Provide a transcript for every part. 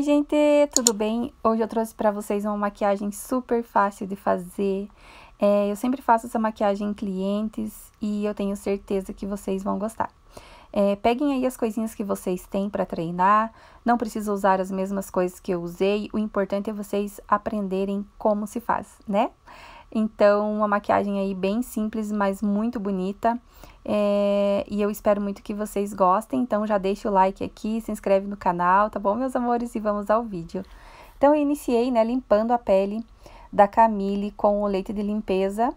Oi, gente, tudo bem? Hoje eu trouxe para vocês uma maquiagem super fácil de fazer. É, eu sempre faço essa maquiagem em clientes e eu tenho certeza que vocês vão gostar. É, peguem aí as coisinhas que vocês têm para treinar, não precisa usar as mesmas coisas que eu usei, o importante é vocês aprenderem como se faz, né? Então, uma maquiagem aí bem simples, mas muito bonita. É, e eu espero muito que vocês gostem. Então, já deixa o like aqui, se inscreve no canal, tá bom, meus amores? E vamos ao vídeo. Então, eu iniciei, né, limpando a pele da Camille com o leite de limpeza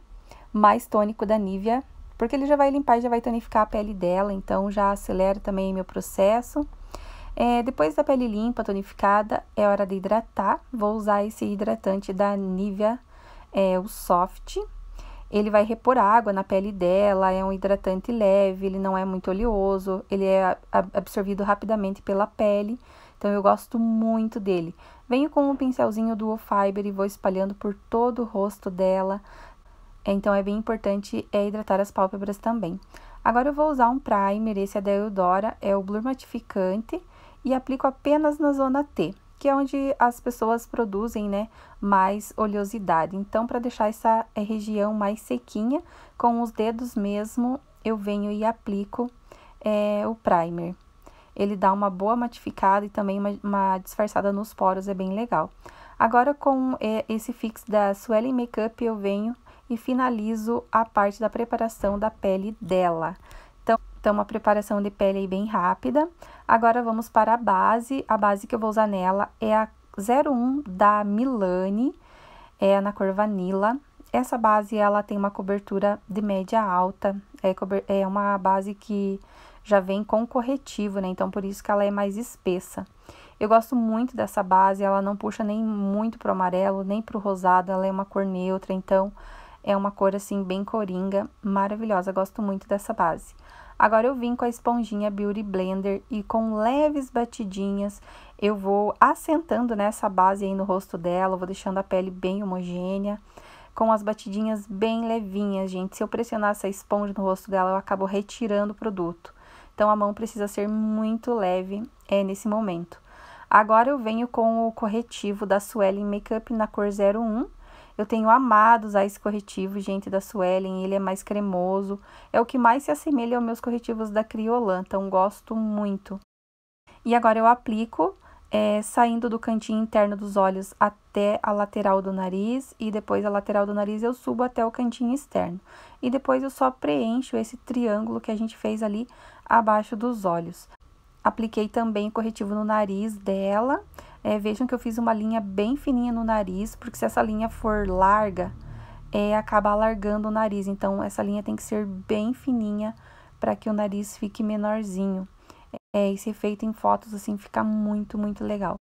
mais tônico da Nivea, porque ele já vai limpar e já vai tonificar a pele dela, então já acelera também meu processo. É, depois da pele limpa, tonificada, é hora de hidratar. Vou usar esse hidratante da Nivea, é, o Soft, ele vai repor água na pele dela, é um hidratante leve, ele não é muito oleoso, ele é absorvido rapidamente pela pele, então eu gosto muito dele. Venho com um pincelzinho do Fiber e vou espalhando por todo o rosto dela, então é bem importante é hidratar as pálpebras também. Agora eu vou usar um primer, esse é da Eudora, é o Blur Matificante, e aplico apenas na zona T que é onde as pessoas produzem né, mais oleosidade. Então, para deixar essa eh, região mais sequinha, com os dedos mesmo, eu venho e aplico é, o primer. Ele dá uma boa matificada e também uma, uma disfarçada nos poros, é bem legal. Agora, com é, esse fix da Suelen Makeup, eu venho e finalizo a parte da preparação da pele dela. Então, uma preparação de pele bem rápida. Agora, vamos para a base. A base que eu vou usar nela é a 01 da Milani, é na cor Vanilla. Essa base, ela tem uma cobertura de média alta. É, é uma base que já vem com corretivo, né? Então, por isso que ela é mais espessa. Eu gosto muito dessa base, ela não puxa nem muito pro amarelo, nem pro rosado, ela é uma cor neutra, então é uma cor assim bem coringa, maravilhosa. gosto muito dessa base. Agora eu vim com a esponjinha Beauty Blender e com leves batidinhas eu vou assentando nessa base aí no rosto dela, vou deixando a pele bem homogênea, com as batidinhas bem levinhas, gente. Se eu pressionar essa esponja no rosto dela, eu acabo retirando o produto. Então a mão precisa ser muito leve é, nesse momento. Agora eu venho com o corretivo da Suelen Makeup na cor 01, eu tenho amado usar esse corretivo, gente, da Suelen, ele é mais cremoso, é o que mais se assemelha aos meus corretivos da Criolan, então gosto muito. E agora eu aplico é, saindo do cantinho interno dos olhos até a lateral do nariz e depois a lateral do nariz eu subo até o cantinho externo. E depois eu só preencho esse triângulo que a gente fez ali abaixo dos olhos. Apliquei também corretivo no nariz dela. É, vejam que eu fiz uma linha bem fininha no nariz, porque se essa linha for larga, é, acaba alargando o nariz. Então, essa linha tem que ser bem fininha para que o nariz fique menorzinho. É, efeito em fotos, assim, fica muito, muito legal.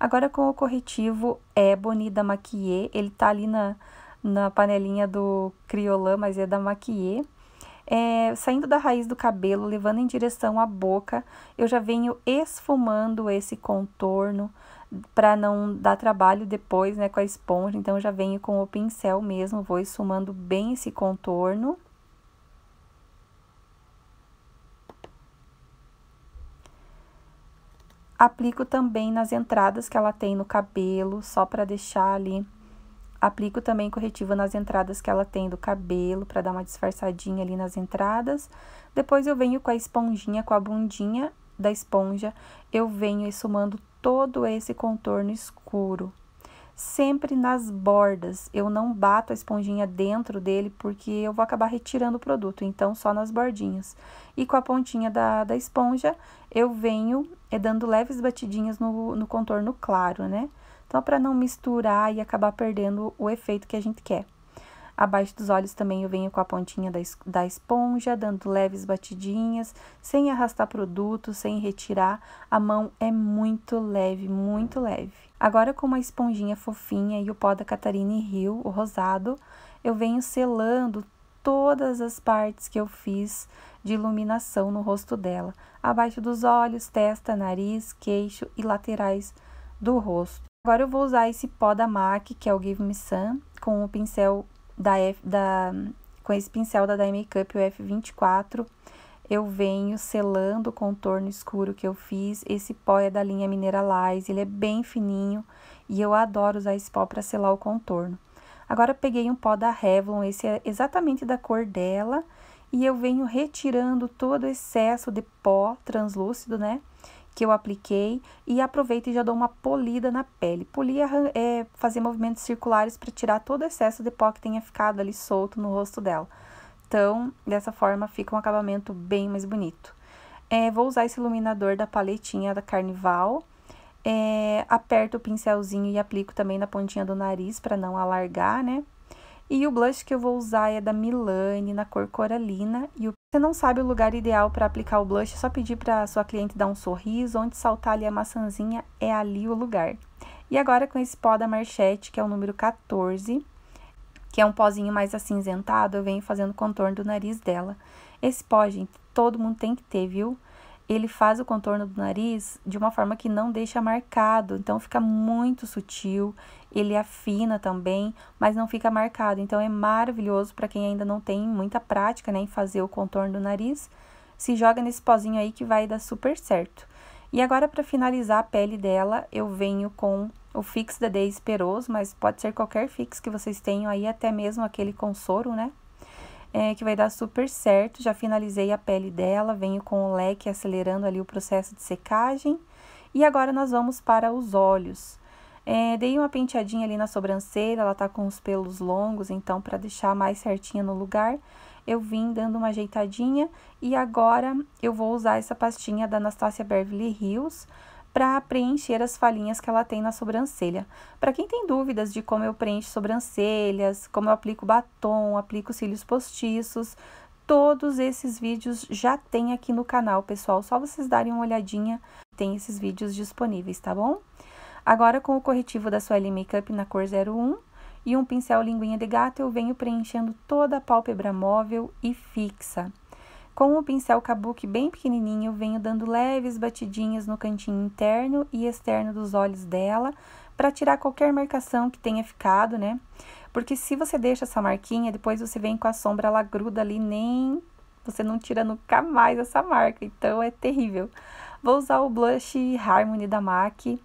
Agora, com o corretivo Ebony é da Maquie, ele tá ali na, na panelinha do Criolan, mas é da Maquie é, saindo da raiz do cabelo, levando em direção à boca, eu já venho esfumando esse contorno para não dar trabalho depois, né, com a esponja. Então, eu já venho com o pincel mesmo, vou esfumando bem esse contorno. Aplico também nas entradas que ela tem no cabelo, só para deixar ali Aplico também corretivo nas entradas que ela tem do cabelo, para dar uma disfarçadinha ali nas entradas. Depois eu venho com a esponjinha, com a bundinha da esponja, eu venho esfumando todo esse contorno escuro. Sempre nas bordas, eu não bato a esponjinha dentro dele, porque eu vou acabar retirando o produto, então só nas bordinhas. E com a pontinha da, da esponja, eu venho é, dando leves batidinhas no, no contorno claro, né? Então, para não misturar e acabar perdendo o efeito que a gente quer. Abaixo dos olhos também eu venho com a pontinha da, da esponja, dando leves batidinhas, sem arrastar produto, sem retirar. A mão é muito leve, muito leve. Agora com uma esponjinha fofinha e o pó da Catarine Rio, o rosado, eu venho selando todas as partes que eu fiz de iluminação no rosto dela. Abaixo dos olhos, testa, nariz, queixo e laterais do rosto. Agora eu vou usar esse pó da MAC, que é o Give Me Sun, com o pincel da F, da, com esse pincel da Dye Makeup, o F24, eu venho selando o contorno escuro que eu fiz. Esse pó é da linha Mineralize, ele é bem fininho e eu adoro usar esse pó para selar o contorno. Agora peguei um pó da Revlon, esse é exatamente da cor dela, e eu venho retirando todo o excesso de pó translúcido, né? que eu apliquei e aproveito e já dou uma polida na pele. Polir é, é fazer movimentos circulares para tirar todo o excesso de pó que tenha ficado ali solto no rosto dela. Então, dessa forma fica um acabamento bem mais bonito. É, vou usar esse iluminador da paletinha da Carnival. É, aperto o pincelzinho e aplico também na pontinha do nariz para não alargar, né? E o blush que eu vou usar é da Milani, na cor Coralina. E se você não sabe o lugar ideal para aplicar o blush, é só pedir para sua cliente dar um sorriso, onde saltar ali a maçãzinha, é ali o lugar. E agora com esse pó da Marchette, que é o número 14, que é um pozinho mais acinzentado, eu venho fazendo contorno do nariz dela. Esse pó, gente, todo mundo tem que ter, viu? ele faz o contorno do nariz de uma forma que não deixa marcado, então fica muito sutil, ele afina também, mas não fica marcado. Então é maravilhoso para quem ainda não tem muita prática né, em fazer o contorno do nariz. Se joga nesse pozinho aí que vai dar super certo. E agora para finalizar a pele dela, eu venho com o fix da Daisy Esperoso, mas pode ser qualquer fix que vocês tenham aí, até mesmo aquele com soro, né? é, que vai dar super certo. Já finalizei a pele dela, venho com o leque acelerando ali o processo de secagem. E agora nós vamos para os olhos. É, dei uma penteadinha ali na sobrancelha, ela tá com os pelos longos, então para deixar mais certinha no lugar, eu vim dando uma ajeitadinha. E agora eu vou usar essa pastinha da Anastasia Beverly Hills para preencher as falhinhas que ela tem na sobrancelha. Para quem tem dúvidas de como eu preencho sobrancelhas, como eu aplico batom, aplico cílios postiços, todos esses vídeos já tem aqui no canal, pessoal. Só vocês darem uma olhadinha, tem esses vídeos disponíveis, tá bom? Agora, com o corretivo da Sueli Makeup na cor 01 e um pincel linguinha de gato, eu venho preenchendo toda a pálpebra móvel e fixa. Com o pincel kabuki bem pequenininho, venho dando leves batidinhas no cantinho interno e externo dos olhos dela, para tirar qualquer marcação que tenha ficado, né? Porque se você deixa essa marquinha, depois você vem com a sombra, ela gruda ali, nem você não tira nunca mais essa marca, então é terrível. Vou usar o blush Harmony da MAC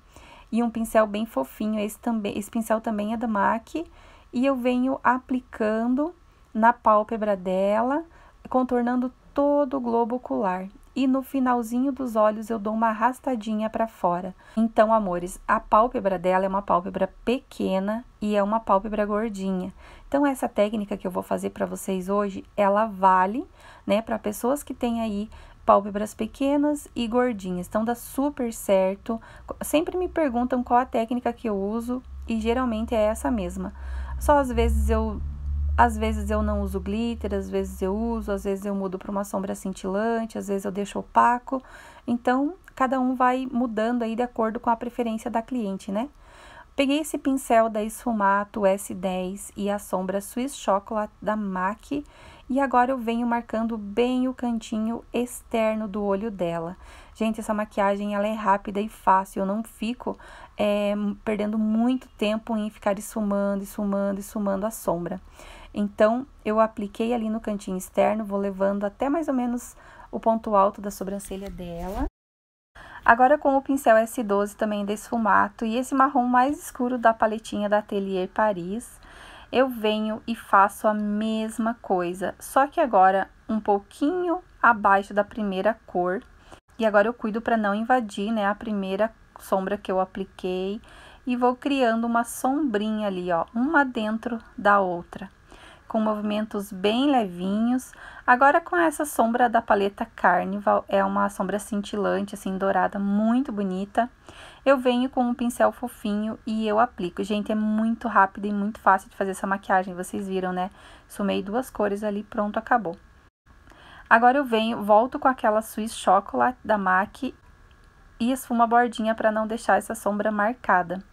e um pincel bem fofinho, esse, também, esse pincel também é da MAC, e eu venho aplicando na pálpebra dela, contornando todo o globo ocular e no finalzinho dos olhos eu dou uma arrastadinha para fora. Então, amores, a pálpebra dela é uma pálpebra pequena e é uma pálpebra gordinha. Então, essa técnica que eu vou fazer para vocês hoje, ela vale, né, para pessoas que têm aí pálpebras pequenas e gordinhas. Então, dá super certo. Sempre me perguntam qual a técnica que eu uso e geralmente é essa mesma. Só às vezes eu às vezes eu não uso glitter, às vezes eu uso, às vezes eu mudo para uma sombra cintilante, às vezes eu deixo opaco. Então, cada um vai mudando aí de acordo com a preferência da cliente, né? Peguei esse pincel da Esfumato S10 e a sombra Swiss Chocolate da MAC e agora eu venho marcando bem o cantinho externo do olho dela. Gente, essa maquiagem ela é rápida e fácil, eu não fico é, perdendo muito tempo em ficar esfumando, esfumando, esfumando a sombra. Então, eu apliquei ali no cantinho externo, vou levando até mais ou menos o ponto alto da sobrancelha dela. Agora, com o pincel S12 também formato e esse marrom mais escuro da paletinha da Atelier Paris, eu venho e faço a mesma coisa, só que agora um pouquinho abaixo da primeira cor. E agora eu cuido para não invadir, né, a primeira sombra que eu apliquei e vou criando uma sombrinha ali, ó, uma dentro da outra com movimentos bem levinhos. Agora com essa sombra da paleta Carnival, é uma sombra cintilante, assim, dourada, muito bonita. Eu venho com um pincel fofinho e eu aplico. Gente, é muito rápido e muito fácil de fazer essa maquiagem, vocês viram, né? Sumei duas cores ali, pronto, acabou. Agora eu venho, volto com aquela Swiss Chocolate da MAC e esfumo a bordinha para não deixar essa sombra marcada.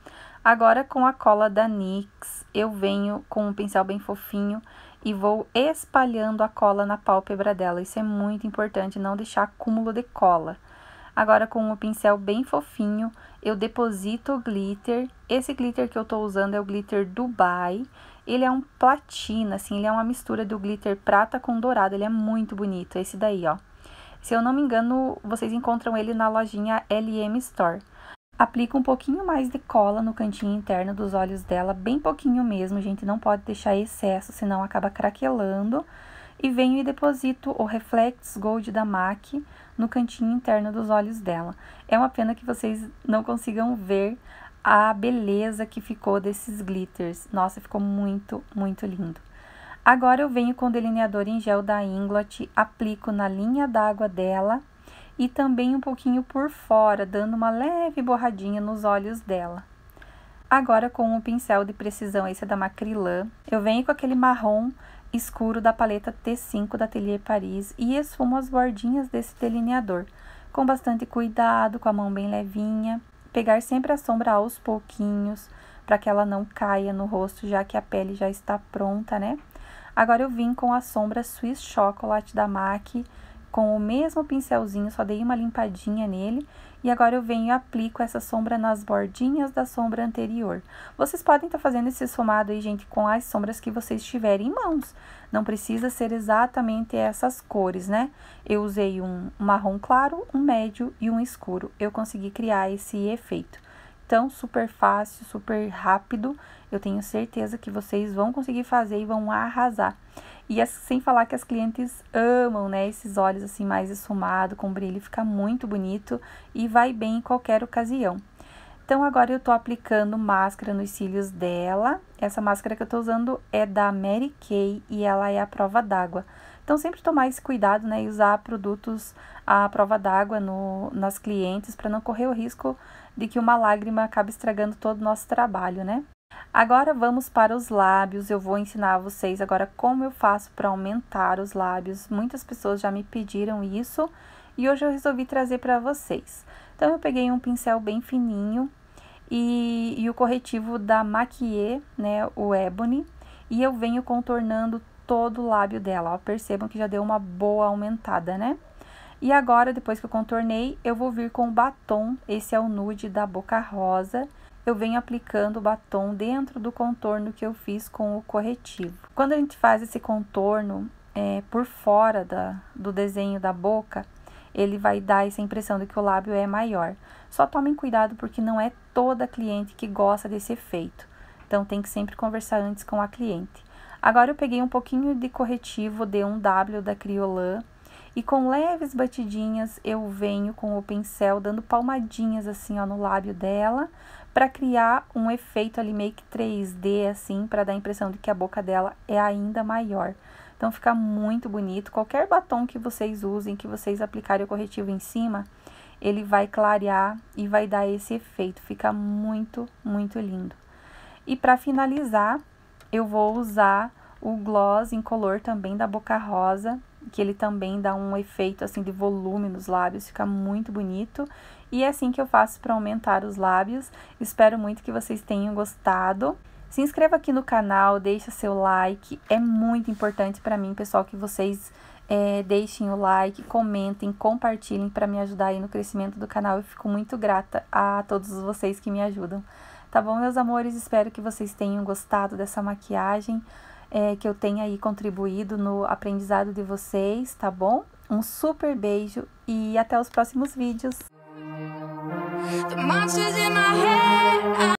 Agora com a cola da NYX, eu venho com um pincel bem fofinho e vou espalhando a cola na pálpebra dela. Isso é muito importante, não deixar acúmulo de cola. Agora com um pincel bem fofinho, eu deposito glitter. Esse glitter que eu tô usando é o glitter Dubai. Ele é um platina, assim, ele é uma mistura do glitter prata com dourado. Ele é muito bonito, esse daí, ó. Se eu não me engano, vocês encontram ele na lojinha LM Store. Aplica um pouquinho mais de cola no cantinho interno dos olhos dela, bem pouquinho mesmo, gente. Não pode deixar excesso, senão acaba craquelando. E venho e deposito o Reflex Gold da MAC no cantinho interno dos olhos dela. É uma pena que vocês não consigam ver a beleza que ficou desses glitters. Nossa, ficou muito, muito lindo. Agora eu venho com o delineador em gel da Inglot, aplico na linha d'água dela e também um pouquinho por fora, dando uma leve borradinha nos olhos dela. Agora, com um pincel de precisão, esse é da Macrylan, eu venho com aquele marrom escuro da paleta T5 da Atelier Paris e esfumo as bordinhas desse delineador, com bastante cuidado, com a mão bem levinha, pegar sempre a sombra aos pouquinhos, para que ela não caia no rosto, já que a pele já está pronta, né? Agora eu vim com a sombra Swiss Chocolate da MAC, com o mesmo pincelzinho, só dei uma limpadinha nele e agora eu venho e aplico essa sombra nas bordinhas da sombra anterior. Vocês podem estar tá fazendo esse somado aí, gente, com as sombras que vocês tiverem em mãos. Não precisa ser exatamente essas cores, né? Eu usei um marrom claro, um médio e um escuro. Eu consegui criar esse efeito. Então, super fácil, super rápido. Eu tenho certeza que vocês vão conseguir fazer e vão arrasar. E as, é sem falar que as clientes amam, né? Esses olhos assim mais esfumado, com brilho, fica muito bonito e vai bem em qualquer ocasião. Então, agora eu tô aplicando máscara nos cílios dela. Essa máscara que eu tô usando é da Mary Kay e ela é a prova d'água. Então, sempre tomar esse cuidado, né? E usar produtos à prova d'água nas clientes para não correr o risco de que uma lágrima acabe estragando todo o nosso trabalho, né? Agora vamos para os lábios. Eu vou ensinar a vocês agora como eu faço para aumentar os lábios. Muitas pessoas já me pediram isso e hoje eu resolvi trazer para vocês. Então eu peguei um pincel bem fininho e, e o corretivo da Maquie, né, o Ebony, e eu venho contornando todo o lábio dela. Ó, percebam que já deu uma boa aumentada, né? E agora, depois que eu contornei, eu vou vir com o batom. Esse é o nude da Boca Rosa eu venho aplicando o batom dentro do contorno que eu fiz com o corretivo. Quando a gente faz esse contorno é, por fora da, do desenho da boca, ele vai dar essa impressão de que o lábio é maior. Só tomem cuidado porque não é toda cliente que gosta desse efeito. Então, tem que sempre conversar antes com a cliente. Agora, eu peguei um pouquinho de corretivo D1W da Criolan e com leves batidinhas eu venho com o pincel dando palmadinhas assim ó no lábio dela para criar um efeito ali meio que 3D assim, para dar a impressão de que a boca dela é ainda maior. Então fica muito bonito. Qualquer batom que vocês usem, que vocês aplicarem o corretivo em cima, ele vai clarear e vai dar esse efeito. Fica muito, muito lindo. E para finalizar, eu vou usar o gloss em color também da Boca Rosa, que ele também dá um efeito assim de volume nos lábios, fica muito bonito. E é assim que eu faço para aumentar os lábios. Espero muito que vocês tenham gostado. Se inscreva aqui no canal, deixa seu like, é muito importante para mim, pessoal, que vocês é, deixem o like, comentem, compartilhem para me ajudar aí no crescimento do canal. Eu fico muito grata a todos vocês que me ajudam. Tá bom, meus amores? Espero que vocês tenham gostado dessa maquiagem é, que eu tenha aí contribuído no aprendizado de vocês, tá bom? Um super beijo e até os próximos vídeos.